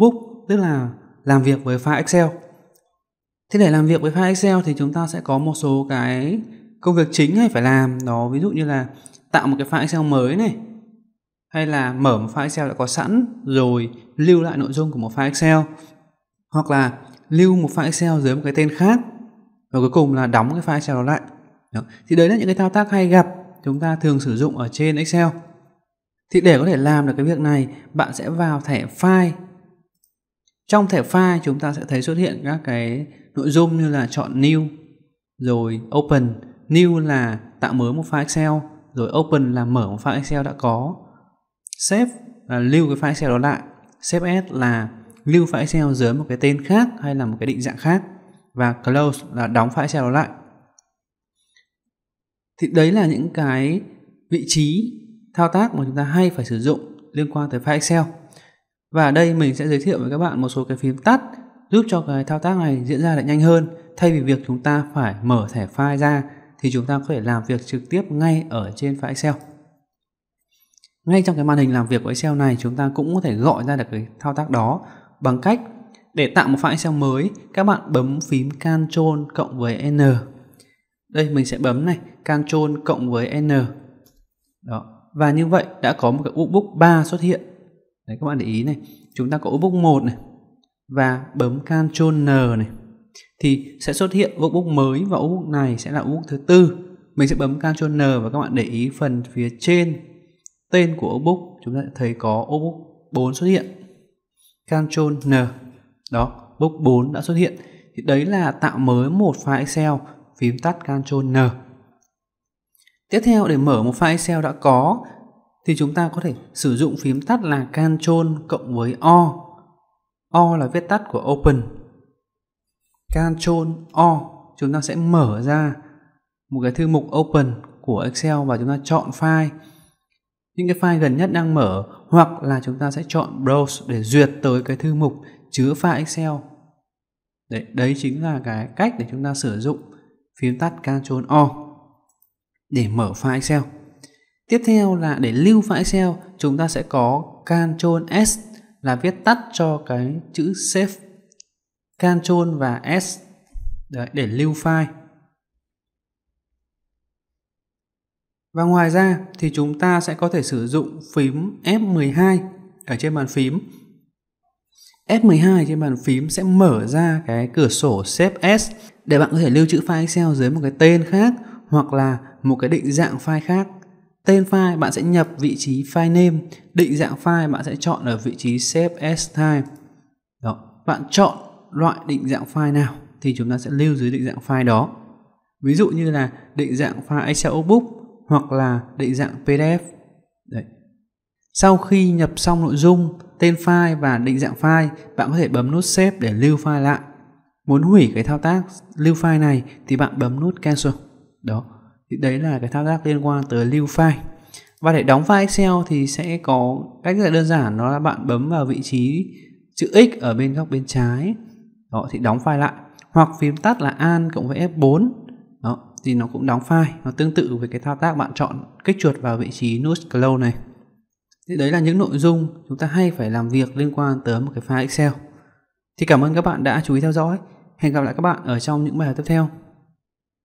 book tức là làm việc với file Excel. Thế để làm việc với file Excel thì chúng ta sẽ có một số cái công việc chính hay phải làm đó ví dụ như là tạo một cái file Excel mới này hay là mở một file Excel đã có sẵn rồi lưu lại nội dung của một file Excel hoặc là lưu một file Excel dưới một cái tên khác và cuối cùng là đóng cái file Excel đó lại. Đó. Thì đấy là những cái thao tác hay gặp chúng ta thường sử dụng ở trên Excel. Thì để có thể làm được cái việc này, bạn sẽ vào thẻ file trong thẻ file chúng ta sẽ thấy xuất hiện các cái nội dung như là chọn new rồi open new là tạo mới một file excel rồi open là mở một file excel đã có save là lưu cái file excel đó lại save as là lưu file excel dưới một cái tên khác hay là một cái định dạng khác và close là đóng file excel đó lại thì đấy là những cái vị trí thao tác mà chúng ta hay phải sử dụng liên quan tới file excel và ở đây mình sẽ giới thiệu với các bạn một số cái phím tắt giúp cho cái thao tác này diễn ra lại nhanh hơn. Thay vì việc chúng ta phải mở thẻ file ra thì chúng ta có thể làm việc trực tiếp ngay ở trên file Excel. Ngay trong cái màn hình làm việc của Excel này chúng ta cũng có thể gọi ra được cái thao tác đó bằng cách để tạo một file Excel mới các bạn bấm phím Ctrl cộng với N. Đây mình sẽ bấm này Ctrl cộng với N. Đó. Và như vậy đã có một cái workbook 3 xuất hiện Đấy các bạn để ý này, chúng ta có ốc book 1 này và bấm Ctrl N này thì sẽ xuất hiện ốc book mới và ốc book này sẽ là ốc book thứ tư. Mình sẽ bấm Ctrl N và các bạn để ý phần phía trên tên của ốc book chúng ta thấy có ốc book 4 xuất hiện. Ctrl N. Đó, book 4 đã xuất hiện. Thì đấy là tạo mới một file Excel, phím tắt Ctrl N. Tiếp theo để mở một file Excel đã có thì chúng ta có thể sử dụng phím tắt là Ctrl cộng với O. O là viết tắt của Open. Ctrl O chúng ta sẽ mở ra một cái thư mục Open của Excel và chúng ta chọn file. Những cái file gần nhất đang mở hoặc là chúng ta sẽ chọn Browse để duyệt tới cái thư mục chứa file Excel. Đấy, đấy chính là cái cách để chúng ta sử dụng phím tắt Ctrl O để mở file Excel. Tiếp theo là để lưu file Excel, chúng ta sẽ có Ctrl S là viết tắt cho cái chữ save. Ctrl và S Đấy, để lưu file. Và ngoài ra thì chúng ta sẽ có thể sử dụng phím F12 ở trên bàn phím. F12 trên bàn phím sẽ mở ra cái cửa sổ Save S để bạn có thể lưu trữ file Excel dưới một cái tên khác hoặc là một cái định dạng file khác Tên file bạn sẽ nhập vị trí file name, định dạng file bạn sẽ chọn ở vị trí save as type. Đó, bạn chọn loại định dạng file nào thì chúng ta sẽ lưu dưới định dạng file đó. Ví dụ như là định dạng file Excel Book hoặc là định dạng PDF. Đấy. Sau khi nhập xong nội dung, tên file và định dạng file, bạn có thể bấm nút save để lưu file lại. Muốn hủy cái thao tác lưu file này thì bạn bấm nút cancel. Đó, thì đấy là cái thao tác liên quan tới lưu file và để đóng file Excel thì sẽ có cách rất là đơn giản đó là bạn bấm vào vị trí chữ X ở bên góc bên trái đó thì đóng file lại hoặc phím tắt là An cộng với F4 đó thì nó cũng đóng file nó tương tự với cái thao tác bạn chọn kích chuột vào vị trí nút close này thì đấy là những nội dung chúng ta hay phải làm việc liên quan tới một cái file Excel thì cảm ơn các bạn đã chú ý theo dõi hẹn gặp lại các bạn ở trong những bài học tiếp theo